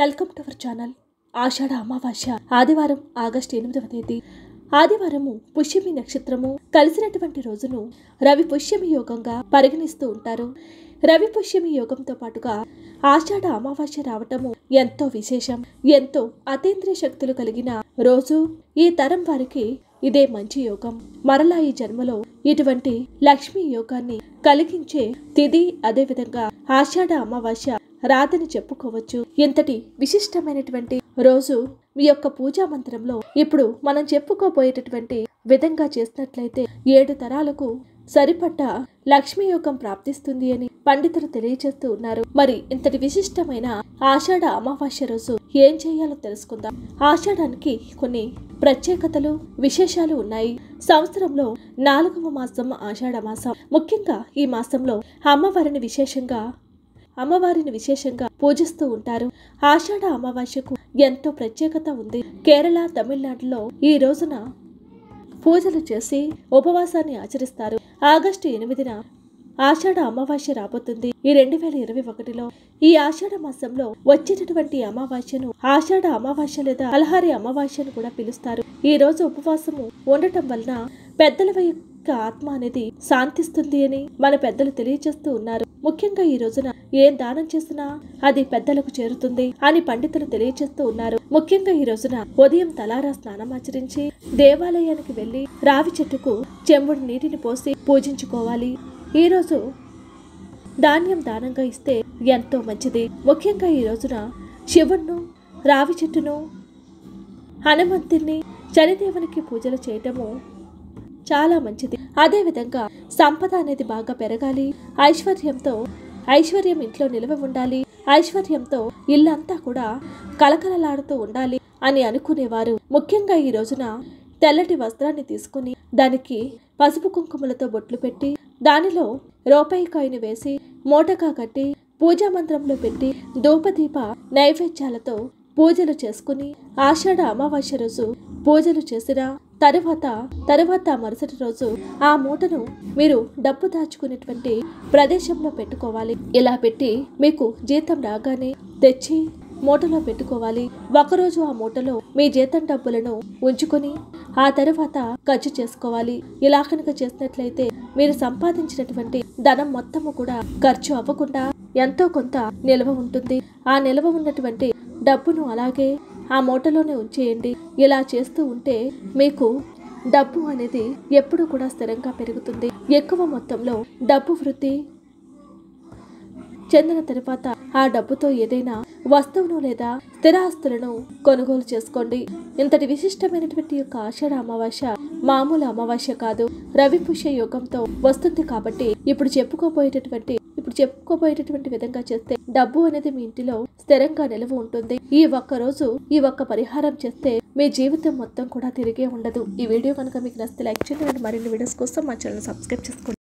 welcome to our channel Ashadha అమావాస్య ఆదివారం August ఎనిమిదవ తేదీ ఆదివారము పుష్యమి నక్షత్రము కలిసినటువంటి రోజును రవి పుష్యమి యోగంగా పరిగణిస్తూ ఉంటారు రవి పుష్యమి యోగంతో పాటుగా ఆషాఢ అమావాస్య రావటము ఎంతో విశేషం ఎంతో అతీంద్రియ శక్తులు కలిగిన రోజు ఈ తరం వారికి ఇదే మంచి యోగం మరలా ఈ జన్మలో ఇటువంటి లక్ష్మీ యోగాన్ని కలిగించే తిది అదేవిధంగా ఆషాఢ అమావాస్య రాదని చెప్పుకోవచ్చు ఇంతటి విశిష్టమైనటువంటి రోజు మీ యొక్క పూజా మంత్రంలో ఇప్పుడు మనం చెప్పుకోబోయేటటువంటి విధంగా చేసినట్లయితే ఏడు తరాలకు సరిపడ్డ లక్ష్మీయోగం ప్రాప్తిస్తుంది అని పండితులు తెలియజేస్తూ ఉన్నారు మరి ఇంతటి విశిష్టమైన ఆషాఢ అమావాస్య రోజు ఏం చేయాలో తెలుసుకుందాం ఆషాఢానికి కొన్ని ప్రత్యేకతలు విశేషాలు ఉన్నాయి సంవత్సరంలో నాలుగవ మాసం ఆషాఢ మాసం ముఖ్యంగా ఈ మాసంలో అమ్మవారిని విశేషంగా అమ్మవారిని విశేషంగా పూజిస్తూ ఉంటారు ఆషాఢ అమావాస్యకు ఎంతో ప్రత్యేకత ఉంది కేరళ తమిళనాడులో ఈ రోజున పూజలు చేసి ఉపవాసాన్ని ఆచరిస్తారు ఆగస్టు ఎనిమిదిన ఆషాఢ అమావాస్య రాబోతుంది ఈ రెండు వేల ఇరవై ఒకటిలో ఈ ఆషాఢ మాసంలో వచ్చేటటువంటి అమావాస్యను ఆషాఢ అమావాస్య లేదా అలహారి అమావాస్యను కూడా పిలుస్తారు ఈ రోజు ఉపవాసము ఉండటం వలన పెద్దల యొక్క ఆత్మ అనేది శాంతిస్తుంది అని మన పెద్దలు తెలియచేస్తూ ఉన్నారు ముఖ్యంగా ఈ రోజున ఏం దానం చేసినా అది పెద్దలకు చేరుతుంది అని పండితులు తెలియచేస్తూ ఉన్నారు ముఖ్యంగా ఈ రోజున ఉదయం తలారా స్నానం ఆచరించి దేవాలయానికి వెళ్లి రావి చెట్టుకు చెంబుడు నీటిని పోసి పూజించుకోవాలి ఈరోజు ధాన్యం దానంగా ఇస్తే ఎంతో మంచిది ముఖ్యంగా ఈ రోజున శివుణ్ణు రావి చెట్టును హనుమంతుణ్ణి శనిదేవునికి పూజలు చేయటము చాలా మంచిది అదేవిధంగా సంపద అనేది బాగా పెరగాలి ఐశ్వర్యంతో ఐశ్వర్యం ఇంట్లో నిలవ ఉండాలి ఐశ్వర్యంతో ఇల్లంతా కూడా కలకలలాడుతూ ఉండాలి అని అనుకునేవారు ముఖ్యంగా ఈ రోజున తెల్లటి వస్త్రాన్ని తీసుకుని దానికి పసుపు కుంకుమలతో బొట్లు పెట్టి దానిలో రూపాయి కాయను వేసి మూటగా కట్టి పూజా మంత్రంలో పెట్టి ధూపదీప నైవేద్యాలతో పూజలు చేసుకుని ఆషాఢ అమావాస్య రోజు పూజలు చేసినా తరువాత తరువాత మరుసటి రోజు ఆ మూటను మీరు డబ్బు దాచుకునేటువంటి ప్రదేశంలో పెట్టుకోవాలి ఇలా పెట్టి మీకు జీతం రాగానే తెచ్చి మూటలో పెట్టుకోవాలి ఒకరోజు ఆ మూటలో మీ జీతం డబ్బులను ఉంచుకొని ఆ తర్వాత ఖర్చు చేసుకోవాలి ఇలా కనుక చేసినట్లయితే మీరు సంపాదించినటువంటి ధనం మొత్తము కూడా ఖర్చు అవ్వకుండా ఎంతో కొంత నిల్వ ఉంటుంది ఆ నిల్వ ఉన్నటువంటి డబ్బును అలాగే ఆ మూటలోనే ఉంచేయండి ఇలా చేస్తూ ఉంటే మీకు డబ్బు అనేది ఎప్పుడూ కూడా స్థిరంగా పెరుగుతుంది ఎక్కువ మొత్తంలో డబ్బు వృద్ధి చెందిన తర్వాత ఆ డబ్బుతో ఏదైనా వస్తువును లేదా స్థిరాస్తులను కొనుగోలు చేసుకోండి ఇంతటి విశిష్టమైనటువంటి యొక్క ఆషాఢ అమావాస్య మామూలు అమావాస్య కాదు రవి పుష్య యోగంతో వస్తుంది కాబట్టి ఇప్పుడు చెప్పుకోబోయేటటువంటి చెప్పుకోబోయేటటువంటి విధంగా చేస్తే డబ్బు అనేది మీ ఇంటిలో స్థిరంగా నిలవ ఉంటుంది ఈ ఒక్క రోజు ఈ ఒక్క పరిహారం చేస్తే మీ జీవితం మొత్తం కూడా తిరిగే ఉండదు ఈ వీడియో కనుక మీకు నచ్చితే లైక్ చేయండి మరిన్ని వీడియోస్ కోసం మా ఛానల్ సబ్స్క్రైబ్ చేసుకోండి